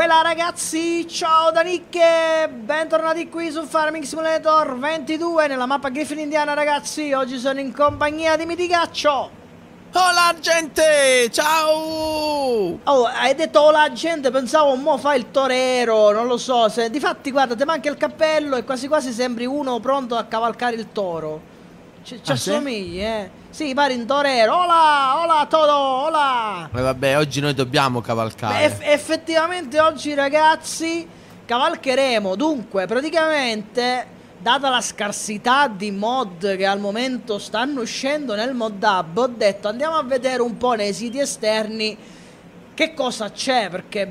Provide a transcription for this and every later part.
Voilà ragazzi, ciao da Nicche, bentornati qui su Farming Simulator 22 nella mappa Griffin Indiana ragazzi, oggi sono in compagnia di Mitigaccio Hola gente, ciao! Oh, hai detto hola gente, pensavo mo fa il torero, non lo so, se... difatti guarda ti manca il cappello e quasi quasi sembri uno pronto a cavalcare il toro Ci, ci ah, assomigli sì? eh sì, parintore, hola, hola todo, hola. E eh, vabbè, oggi noi dobbiamo cavalcare. Eff effettivamente oggi ragazzi cavalcheremo. Dunque, praticamente data la scarsità di mod che al momento stanno uscendo nel mod hub, ho detto andiamo a vedere un po' nei siti esterni che cosa c'è perché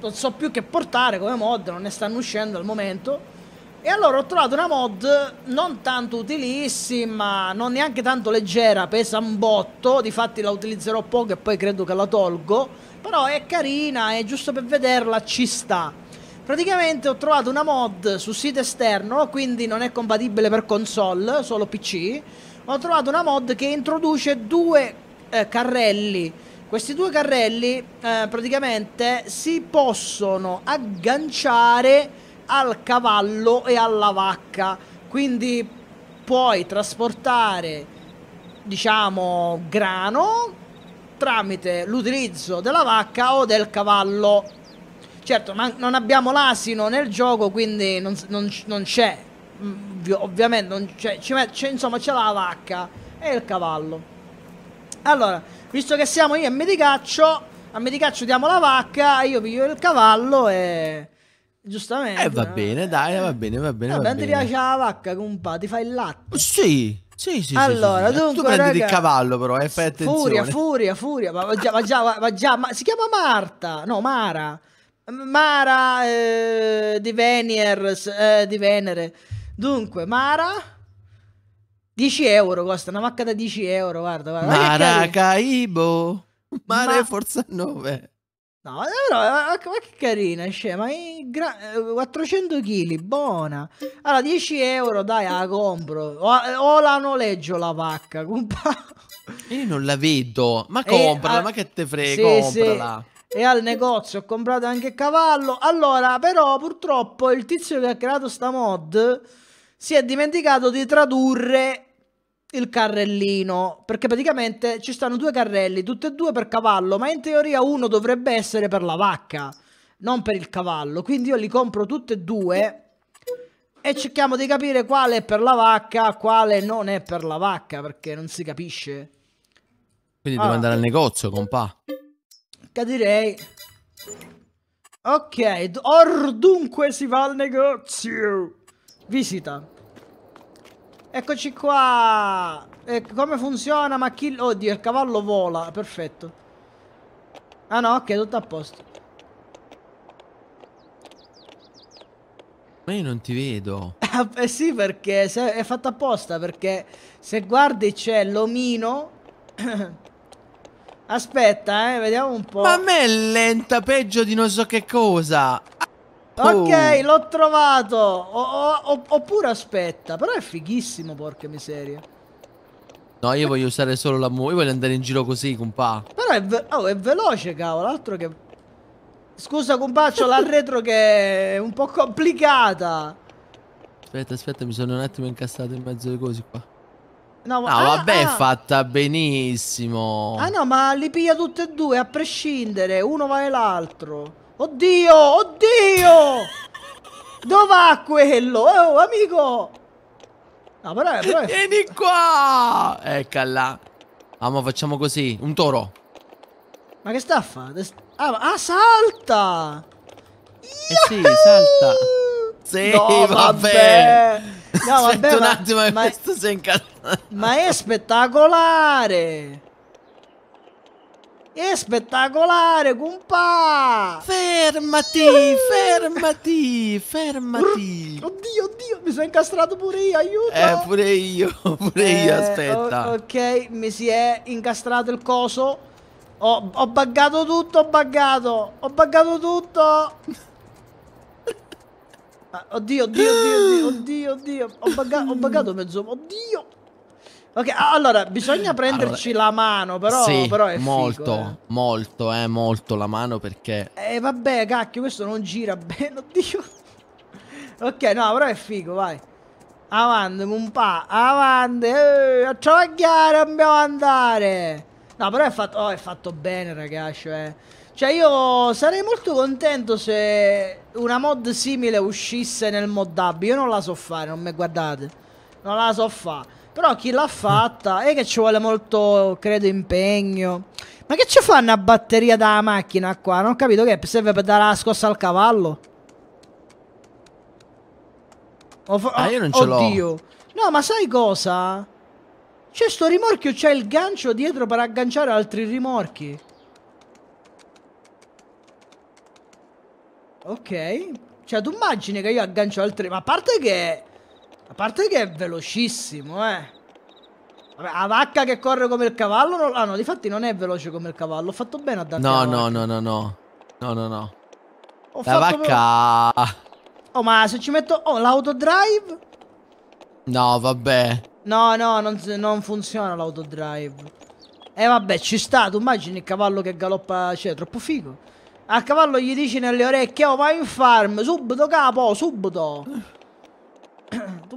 non so più che portare come mod, non ne stanno uscendo al momento. E allora ho trovato una mod non tanto utilissima, non neanche tanto leggera, pesa un botto, difatti la utilizzerò poco e poi credo che la tolgo, però è carina e giusto per vederla ci sta. Praticamente ho trovato una mod su sito esterno, quindi non è compatibile per console, solo PC. Ho trovato una mod che introduce due eh, carrelli. Questi due carrelli eh, praticamente si possono agganciare al cavallo e alla vacca, quindi puoi trasportare diciamo grano tramite l'utilizzo della vacca o del cavallo. Certo, ma non abbiamo l'asino nel gioco, quindi non, non, non c'è, ovviamente, non c'è, c'è, insomma c'è la vacca e il cavallo. Allora, visto che siamo io e Medicaccio, a Medicaccio diamo la vacca, io piglio il cavallo e Giustamente. Eh, va no? bene, eh, dai, va eh. bene, va bene. Eh, va bene, ti piace la vacca, compa, ti fai il latte. Oh, sì. Sì, sì, allora, sì, sì. Dunque, tu prendi raga, il cavallo però, eh, fai attenzione. Furia, furia, furia, ma già, ma già, ma già ma, si chiama Marta, no Mara, Mara eh, di, Veniers, eh, di Venere, dunque Mara, 10 euro costa, una macca da 10 euro, guarda, guarda. Maracaibo, mare ma... forza 9. No, però, ma che carina, scema, gra- 400 eh, kg, buona. Allora, 10 euro, dai, la compro. O, o la noleggio la pacca, compa. Io non la vedo, ma comprala, e, ah, ma che te frega, sì, comprala. Sì e al negozio ho comprato anche cavallo. Allora, però, purtroppo il tizio che ha creato sta mod si è dimenticato di tradurre il carrellino, perché praticamente ci stanno due carrelli, tutte e due per cavallo, ma in teoria uno dovrebbe essere per la vacca, non per il cavallo. Quindi io li compro tutte e due e cerchiamo di capire quale è per la vacca, quale non è per la vacca, perché non si capisce. Quindi devo andare al ah. negozio, compà. Che direi... Ok, or dunque si va al negozio. Visita. Eccoci qua. E come funziona? Ma chi... Oddio, il cavallo vola. Perfetto. Ah no, ok, tutto a posto. Ma io non ti vedo. eh sì, perché è fatto apposta, perché se guardi c'è l'omino... Aspetta, eh, vediamo un po'. Ma a me è lenta peggio di non so che cosa. Ok, l'ho trovato. O, o, oppure aspetta, però è fighissimo, porca miseria. No, io voglio usare solo la muo. Io voglio andare in giro così, compà. Però è, ve oh, è veloce, cavolo. L'altro che. Scusa, compà, c'ho la retro che è un po' complicata. Aspetta, aspetta, mi sono un attimo incastrato in mezzo alle cose qua. No, no ah, ah, vabbè, ah. è fatta benissimo. Ah, no, ma li piglia tutte e due, a prescindere. Uno va e l'altro. Oddio, oddio! Dove va quello? Eh, oh, amico! No, però però Vieni qua! Eccola. Ah, ma facciamo così. Un toro. Ma che sta a fare? Ah, ah, salta! Eh sì, salta. Sì, no, vabbè. vabbè. No, vabbè, Aspetta ma, un attimo ma, questo si è incazzato. Ma è spettacolare! È spettacolare, compà! Fermati, fermati, fermati! Oddio, oddio, mi sono incastrato pure io, aiuto! Eh, pure io, pure eh, io, aspetta. ok, mi si è incastrato il coso. Ho, ho buggato tutto, ho buggato, ho buggato tutto! Ah, oddio, oddio, oddio, oddio, oddio, oddio, ho buggato mezzo, oddio! Ok, allora bisogna prenderci allora, eh, la mano, però, sì, però è molto, figo, eh. molto, eh, molto la mano perché. Eh, vabbè, cacchio, questo non gira bene, oddio. ok, no, però è figo, vai. Avanti, compà, avanti, eh, a chiaro, dobbiamo andare. No, però è fatto, oh, è fatto bene, ragazzi, cioè. Cioè io sarei molto contento se una mod simile uscisse nel mod hub. Io non la so fare, non mi guardate. Non la so fare. Però chi l'ha fatta è che ci vuole molto, credo, impegno. Ma che ci fa una batteria da macchina qua? Non ho capito che serve per dare la scossa al cavallo. Oh, ah, io non ce l'ho. Oddio. No, ma sai cosa? C'è sto rimorchio, c'è il gancio dietro per agganciare altri rimorchi. Ok. Cioè, tu immagini che io aggancio altri... Ma a parte che a parte che è velocissimo, eh. Vabbè, la vacca che corre come il cavallo... Non... Ah no, difatti non è veloce come il cavallo. Ho fatto bene a darti No, no, no, no, no. No, no, no. Ho la vacca... Come... Oh, ma se ci metto... Oh, l'autodrive? No, vabbè. No, no, non, non funziona l'autodrive. Eh vabbè, ci sta, tu immagini il cavallo che galoppa, cioè, troppo figo. Al cavallo gli dici nelle orecchie, oh vai in farm, subito capo, subito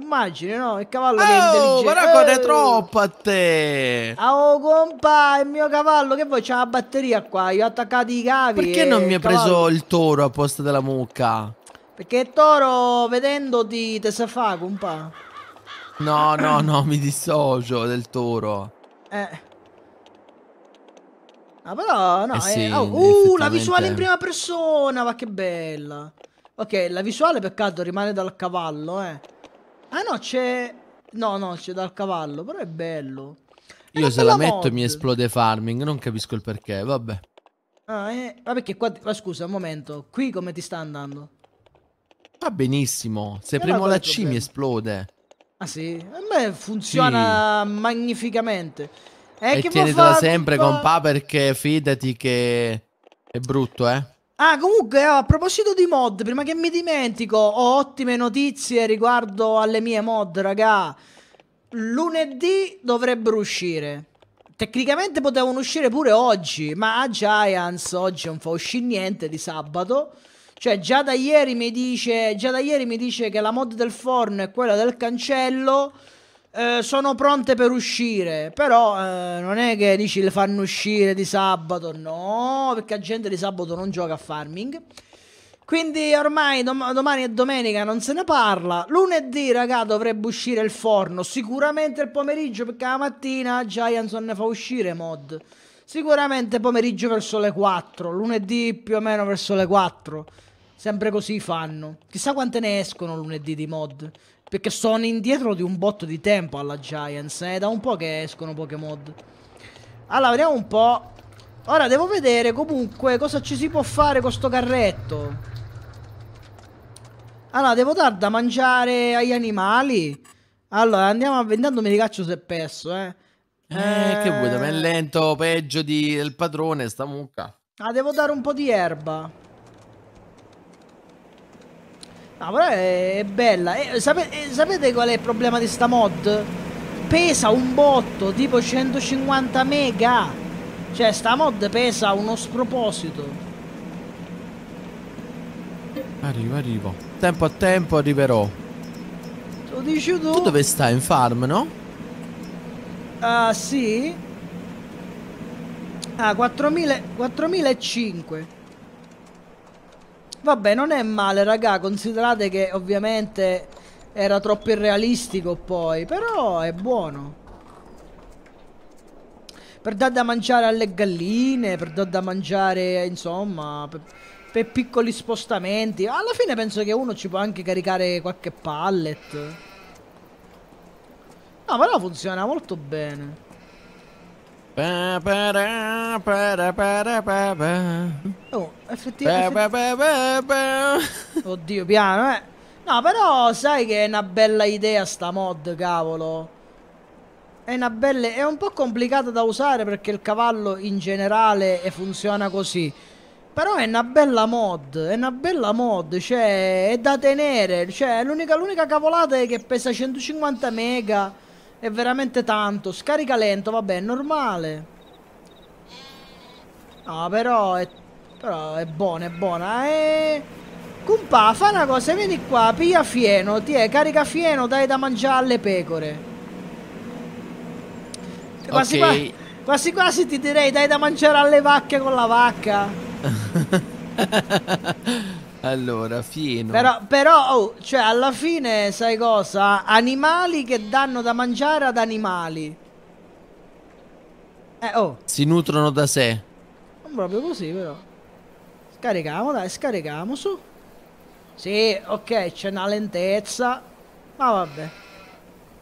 tu immagini, no? Il cavallo oh, che è oh, intelligente. Però corre troppo a te. Oh, compa, il mio cavallo, che voi c'è la batteria qua, io ho attaccato i cavi. Perché non mi ha preso il toro a posto della mucca? Perché il toro, vedendoti, te se fa, compa. No, no, no, mi dissocio del toro. Eh. Ah, però, no, eh, eh sì, eh, oh, uh, la visuale in prima persona, ma che bella. Ok, la visuale peccato rimane dal cavallo, eh. Ah no, c'è... No, no, c'è dal cavallo, però è bello. È Io se la metto mod. mi esplode farming, non capisco il perché, vabbè. Ah, eh, ma perché qua... Ma scusa, un momento, qui come ti sta andando? Va benissimo, se allora eh, premo la C mi esplode. Ah sì? A me funziona sì. magnificamente. Eh, e che tienitela far... sempre fa... perché fidati che... È brutto, eh? Ah, comunque, ah, a proposito di mod, prima che mi dimentico, ho ottime notizie riguardo alle mie mod, raga. Lunedì dovrebbero uscire. Tecnicamente potevano uscire pure oggi, ma a Giants oggi non fa uscire niente di sabato. Cioè, già da ieri mi dice, già da ieri mi dice che la mod del forno è quella del cancello. Eh, sono pronte per uscire, però eh, non è che dici le fanno uscire di sabato, no, perché la gente di sabato non gioca a farming. Quindi ormai dom domani e domenica non se ne parla. Lunedì, raga, dovrebbe uscire il forno. Sicuramente il pomeriggio, perché la mattina Giants non ne fa uscire mod. Sicuramente pomeriggio verso le 4. Lunedì più o meno verso le 4. Sempre così fanno. Chissà quante ne escono lunedì di mod. Perché sono indietro di un botto di tempo alla Giants. È eh? da un po' che escono Pokémon. Allora, vediamo un po'. Ora devo vedere comunque cosa ci si può fare con sto carretto. Allora, devo dar da mangiare agli animali. Allora, andiamo a... Intanto mi ricaccio se pesso, eh. Eh, eh, che vuoi, è eh. lento, peggio di, del padrone, sta mucca. Ah, devo dare un po' di erba. No, però è, bella. E, sapete, e, sapete qual è il problema di sta mod? Pesa un botto, tipo 150 mega. Cioè, sta mod pesa uno sproposito. Arrivo, arrivo. Tempo a tempo arriverò. Lo dici tu? Tu dove stai? In farm, no? Ah, uh, sì. Ah, 4000, 4005. Vabbè, non è male, raga, considerate che ovviamente era troppo irrealistico poi, però è buono. Per dar da mangiare alle galline, per dar da mangiare, insomma, per, per piccoli spostamenti. Alla fine penso che uno ci può anche caricare qualche pallet. No, però funziona molto bene. Oh, effettivamente. Oddio, piano, eh. No, però sai che è una bella idea sta mod, cavolo. È una bella... È un po' complicata da usare perché il cavallo in generale funziona così. Però è una bella mod, è una bella mod, cioè è da tenere, cioè l'unica cavolata è che pesa 150 mega è veramente tanto. Scarica lento, vabbè, è normale. No, però è... Però è buona, è buona. E... Compà, fa una cosa, vieni qua, piglia fieno, ti è, carica fieno, dai da mangiare alle pecore. Quasi, okay. quasi, quasi quasi ti direi dai da mangiare alle vacche con la vacca. Allora, fino. Però, però oh, cioè, alla fine, sai cosa? Animali che danno da mangiare ad animali. Eh, oh. Si nutrono da sé. Non proprio così, però. Scarichiamo, dai, scarichiamo su. Sì, ok, c'è una lentezza. Ma vabbè.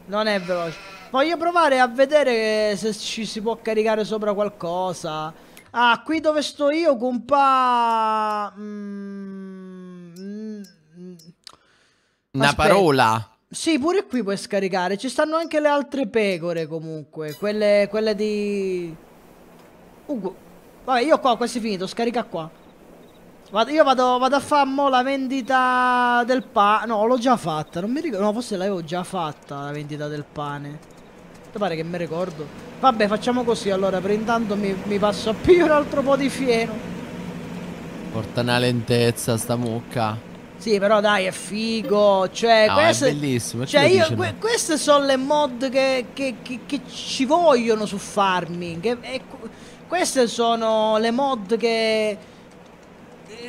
Non è veloce. Voglio provare a vedere se ci si può caricare sopra qualcosa. Ah, qui dove sto io, compa... Mmm... Una Aspetta. parola. Sì, pure qui puoi scaricare. Ci stanno anche le altre pecore comunque. Quelle, quelle di... Ugo. Vabbè, io qua, questo è finito. Scarica qua. Vado, io vado, vado a fare mo la vendita del pane. No, l'ho già fatta. Non mi ricordo. No, forse l'avevo già fatta la vendita del pane. Mi pare che mi ricordo? Vabbè, facciamo così allora. Per intanto mi, mi passo a più un altro po' di fieno. Porta una lentezza sta mucca. Sì, però dai, è figo. Cioè, no, queste, è bellissimo. Cioè, io, que, queste sono le mod che, che, che, che ci vogliono su farming. E, queste sono le mod che.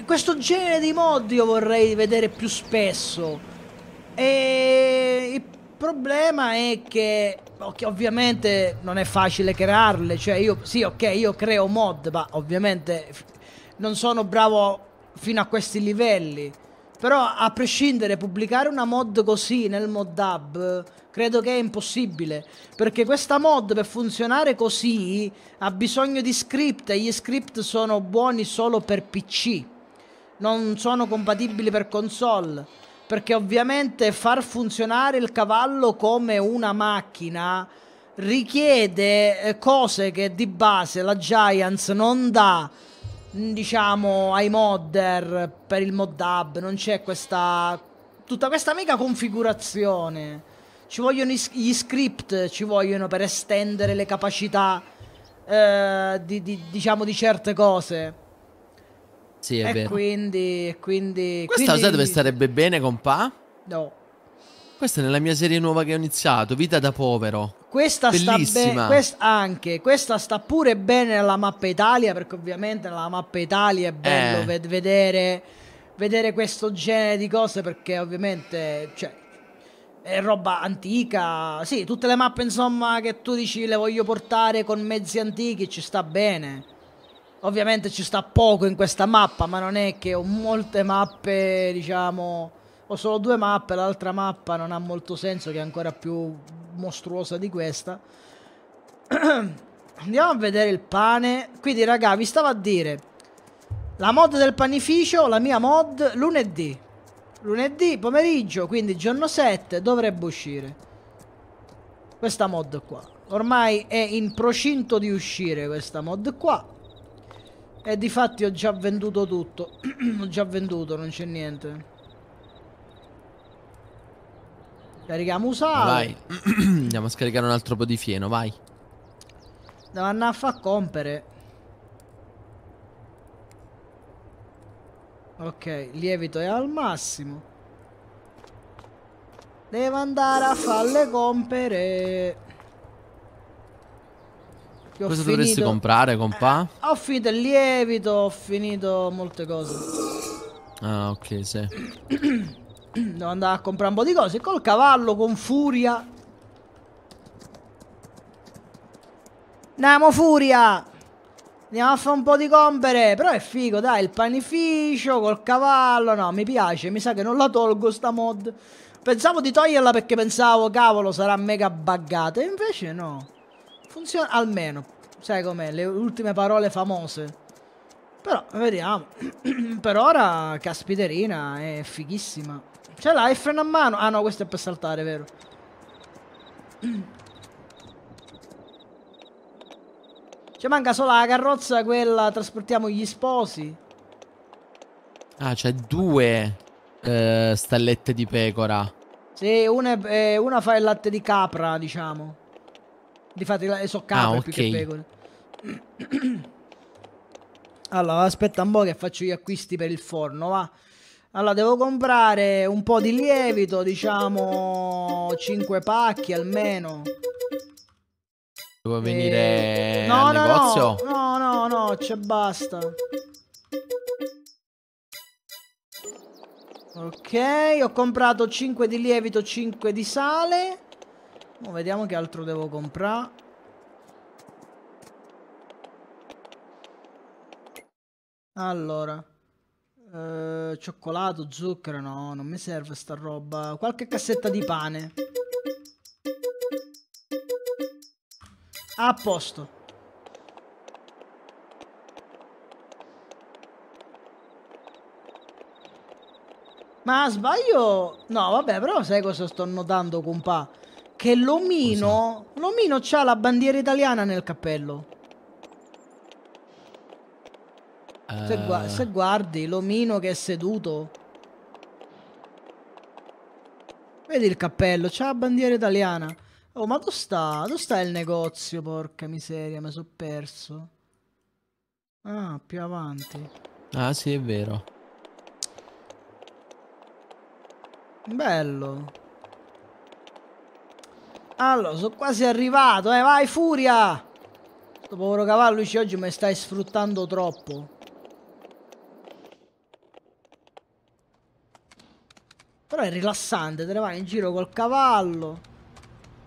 Questo genere di mod io vorrei vedere più spesso. E il problema è che ovviamente non è facile crearle. Cioè, io sì, ok, io creo mod, ma ovviamente non sono bravo fino a questi livelli. Però a prescindere pubblicare una mod così nel mod hub credo che è impossibile. Perché questa mod per funzionare così ha bisogno di script e gli script sono buoni solo per PC. Non sono compatibili per console. Perché ovviamente far funzionare il cavallo come una macchina richiede eh, cose che di base la Giants non dà Mm, diciamo ai modder per il mod hub, non c'è questa tutta questa mega configurazione. Ci vogliono gli script, ci vogliono per estendere le capacità eh, di, di, diciamo di certe cose. Sì, è e vero. Quindi, quindi Questa quindi... cosa dove starebbe bene con Pa? No. Questa è nella mia serie nuova che ho iniziato, Vita da povero. Questa Bellissima. sta quest anche, questa sta pure bene nella mappa Italia, perché ovviamente nella mappa Italia è bello eh. ved vedere, vedere questo genere di cose, perché ovviamente cioè, è roba antica. Sì, tutte le mappe, insomma, che tu dici le voglio portare con mezzi antichi, ci sta bene. Ovviamente ci sta poco in questa mappa, ma non è che ho molte mappe, diciamo ho solo due mappe, l'altra mappa non ha molto senso che è ancora più mostruosa di questa. Andiamo a vedere il pane. Quindi raga, vi stavo a dire la mod del panificio, la mia mod lunedì. Lunedì pomeriggio, quindi giorno 7 dovrebbe uscire. Questa mod qua. Ormai è in procinto di uscire questa mod qua. E di fatti ho già venduto tutto. ho già venduto, non c'è niente. Carichiamo usato. Vai. Andiamo a scaricare un altro po' di fieno, vai. Devo andare a far compere. Ok, lievito è al massimo. Devo andare a farle compere. Che Cosa finito... dovresti comprare, compà? Eh, ho finito il lievito, ho finito molte cose. Ah, ok, sì. Devo andare a comprare un po' di cose. Col cavallo, con furia. Andiamo furia! Andiamo a fare un po' di compere. Però è figo, dai, il panificio col cavallo. No, mi piace. Mi sa che non la tolgo sta mod. Pensavo di toglierla perché pensavo, cavolo, sarà mega buggata. E invece no. Funziona almeno. Sai com'è, le ultime parole famose. Però, vediamo. per ora, caspiterina, è fighissima. C'è l'hai il freno a mano? Ah no, questo è per saltare, vero? Ci manca solo la carrozza, quella trasportiamo gli sposi. Ah, c'è due eh, stallette di pecora. Sì, una, è, eh, una, fa il latte di capra, diciamo. Difatti, so capra ah, okay. più che pecore. allora, aspetta un po' che faccio gli acquisti per il forno, va. Allora, devo comprare un po' di lievito, diciamo 5 pacchi almeno. Devo venire e... no, al no, negozio? No, no, no, no c'è basta. Ok, ho comprato 5 di lievito, 5 di sale. Oh, vediamo che altro devo comprare. Allora. Eh, cioccolato, zucchero, no, non mi serve sta roba. Qualche cassetta di pane. Ah, a posto. Ma sbaglio... No, vabbè, però sai cosa sto notando, compà? Che l'omino... L'omino c'ha la bandiera italiana nel cappello. Se, gu eh. se guardi l'omino che è seduto. Vedi il cappello, c'ha la bandiera italiana. Oh, ma dove sta? Dove sta il negozio? Porca miseria, mi sono perso. Ah, più avanti. Ah, sì, è vero. Bello. Allora, sono quasi arrivato, eh. Vai, furia! questo povero cavallo, oggi mi stai sfruttando troppo. Però è rilassante, te ne vai in giro col cavallo.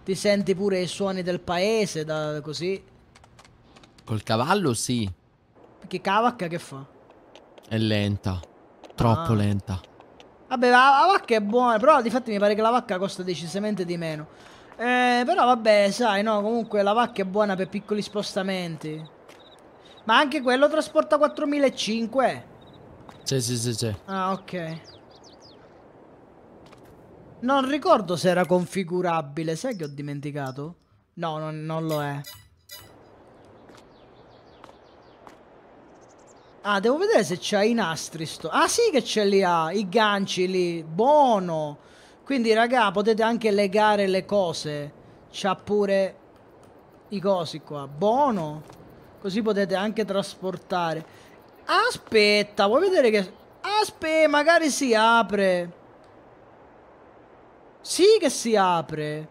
Ti senti pure i suoni del paese, da così. Col cavallo sì. Perché cavacca che fa? È lenta. Troppo ah. lenta. Vabbè, la, la, vacca è buona, però di fatto mi pare che la vacca costa decisamente di meno. Eh, però vabbè, sai, no, comunque la vacca è buona per piccoli spostamenti. Ma anche quello trasporta 4.500. Sì, sì, sì, sì. Ah, ok. Non ricordo se era configurabile, sai che ho dimenticato? No, non, non lo è. Ah, devo vedere se c'ha i nastri sto. Ah, sì che ce li ha, i ganci lì. Buono. Quindi, raga, potete anche legare le cose. C'ha pure i cosi qua. Buono. Così potete anche trasportare. Aspetta, vuoi vedere che... Aspetta, magari si apre. Sì che si apre.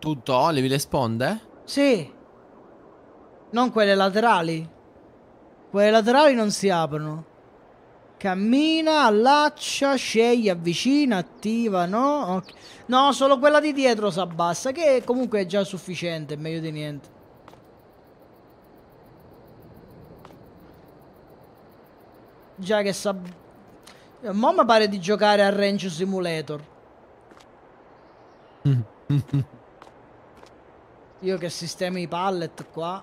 Tutto? Levi le sponde? Sì. Non quelle laterali. Quelle laterali non si aprono. Cammina, allaccia, sceglie, avvicina, attiva, no? Okay. No, solo quella di dietro si abbassa, che comunque è già sufficiente, meglio di niente. Già che si eh, mo' mi pare di giocare a Range Simulator. Mm. Io che sistemo i pallet qua.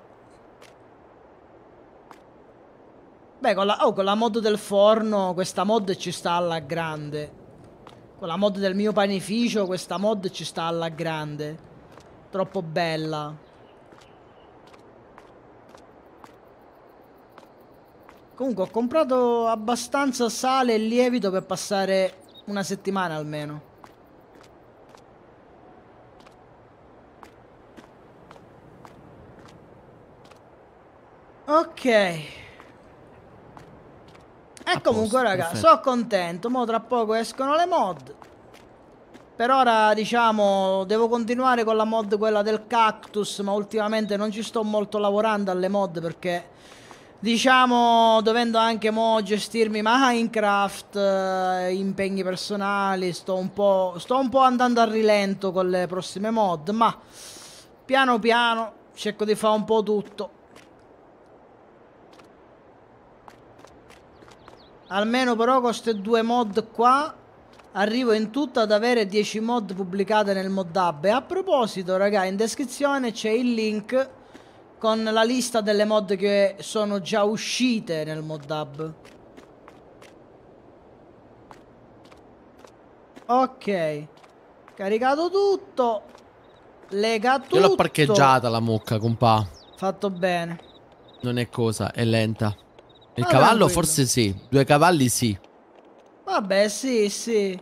Beh, con la, oh, con la mod del forno, questa mod ci sta alla grande. Con la mod del mio panificio, questa mod ci sta alla grande. Troppo bella. Comunque ho comprato abbastanza sale e lievito per passare una settimana almeno. Ok. E comunque raga, sono contento. Mo tra poco escono le mod. Per ora diciamo devo continuare con la mod quella del cactus, ma ultimamente non ci sto molto lavorando alle mod perché diciamo dovendo anche mo gestirmi Minecraft, eh, impegni personali, sto un, sto un, po', andando a rilento con le prossime mod, ma piano piano cerco di fare un po' tutto. Almeno però con queste due mod qua arrivo in tutto ad avere 10 mod pubblicate nel mod hub. E a proposito, raga, in descrizione c'è il link con la lista delle mod che sono già uscite nel mod hub. Ok. Caricato tutto. Lega tutto. Io l'ho parcheggiata la mucca, compà. Fatto bene. Non è cosa, è lenta. Il Vabbè, ah, cavallo forse sì. Due cavalli sì. Vabbè, sì, sì.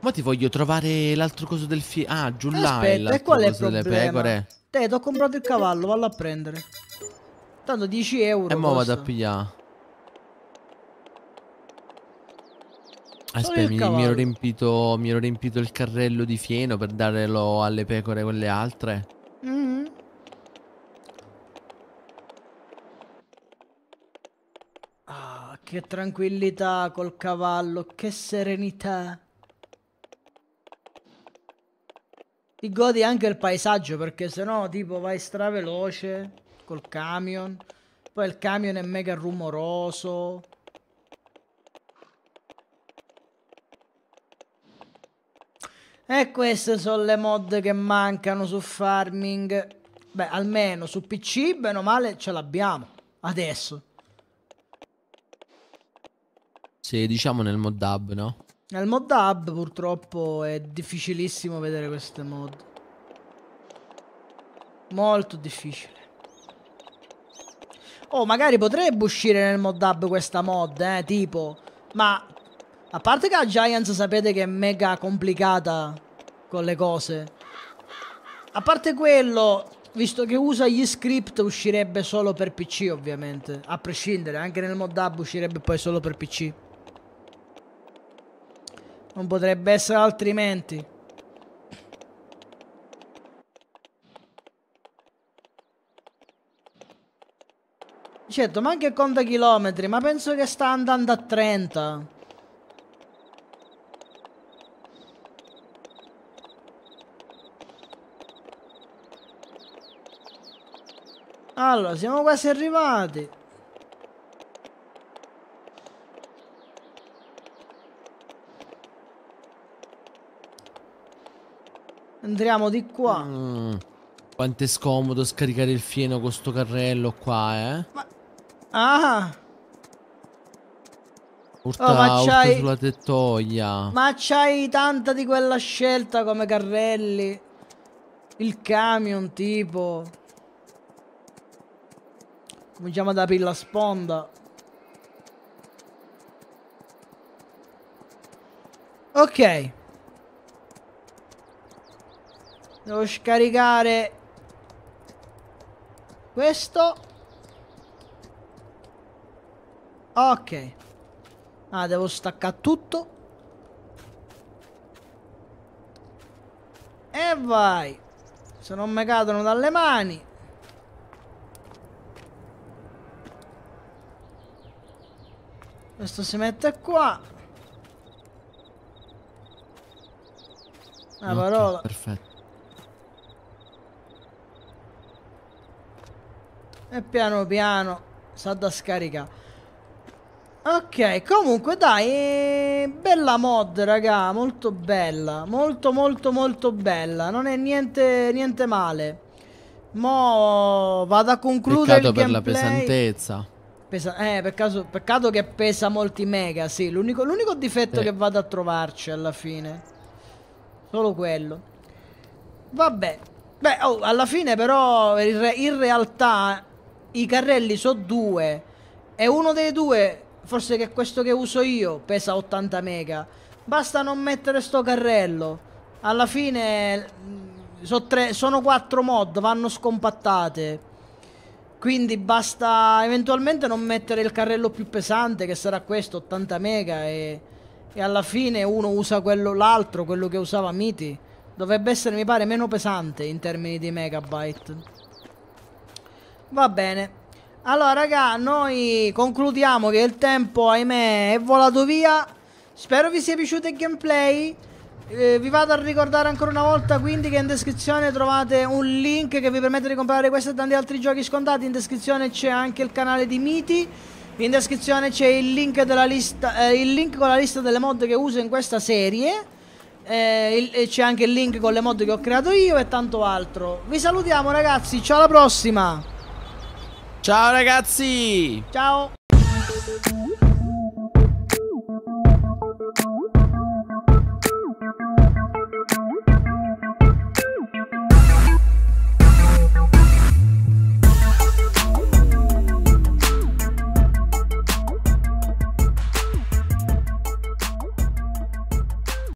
Ma ti voglio trovare l'altro coso del fi... Ah, giù là Aspetta, è l'altro coso delle pecore. Te, ti ho comprato il cavallo, vallo a prendere. Tanto 10 euro. E mo vado a pigliare. Aspetta, mi, mi, ero riempito, mi, ero riempito, il carrello di fieno per darlo alle pecore quelle altre. Mm -hmm. Ah, che tranquillità col cavallo, che serenità. ti godi anche il paesaggio perché sennò tipo vai straveloce col camion, poi il camion è mega rumoroso. E queste sono le mod che mancano su farming. Beh, almeno su PC, bene o male, ce l'abbiamo. Adesso. Sì, diciamo nel mod hub, no? Nel mod hub purtroppo è difficilissimo vedere queste mod. Molto difficile. Oh, magari potrebbe uscire nel mod hub questa mod, eh, tipo. Ma, a parte che la Giants sapete che è mega complicata con le cose. A parte quello, visto che usa gli script, uscirebbe solo per PC, ovviamente. A prescindere, anche nel mod hub uscirebbe poi solo per PC. Non potrebbe essere altrimenti. Certo, ma anche conta chilometri, ma penso che sta andando a 30. Allora, siamo quasi arrivati. Andiamo di qua. Mm, quanto è scomodo scaricare il fieno con sto carrello qua, eh. Ma... Ah! Urta, oh, sulla tettoia. Ma c'hai tanta di quella scelta come carrelli. Il camion, tipo. Cominciamo ad aprire la sponda. Ok. Devo scaricare questo. Ok. Ah, devo staccare tutto. E vai. Se non mi cadono dalle mani. Questo si mette qua. Una okay, parola. Perfetto. E piano piano sa da scaricare. Ok, comunque dai, bella mod raga, molto bella, molto molto molto bella, non è niente, niente male. Mo vado a concludere Peccato per la pesantezza. Pesa eh, per caso, peccato che pesa molti mega, sì, l'unico, difetto eh. che vado a trovarci alla fine. Solo quello. Vabbè, beh, oh, alla fine però in, re in realtà i carrelli sono due e uno dei due, forse che questo che uso io, pesa 80 mega. Basta non mettere sto carrello. Alla fine mm, so tre, sono quattro mod, vanno scompattate. Quindi basta eventualmente non mettere il carrello più pesante, che sarà questo, 80 mega, e, e alla fine uno usa quello, l'altro, quello che usava Miti. Dovrebbe essere, mi pare, meno pesante in termini di megabyte. Va bene. Allora, raga, noi concludiamo che il tempo, ahimè, è volato via. Spero vi sia piaciuto il gameplay. Eh, vi vado a ricordare ancora una volta quindi che in descrizione trovate un link che vi permette di comprare questo e tanti altri giochi scontati. In descrizione c'è anche il canale di Miti. In descrizione c'è il link, lista, eh, il link con la lista delle mod che uso in questa serie. Eh, c'è anche il link con le mod che ho creato io e tanto altro. Vi salutiamo ragazzi, ciao alla prossima! Ciao ragazzi! Ciao!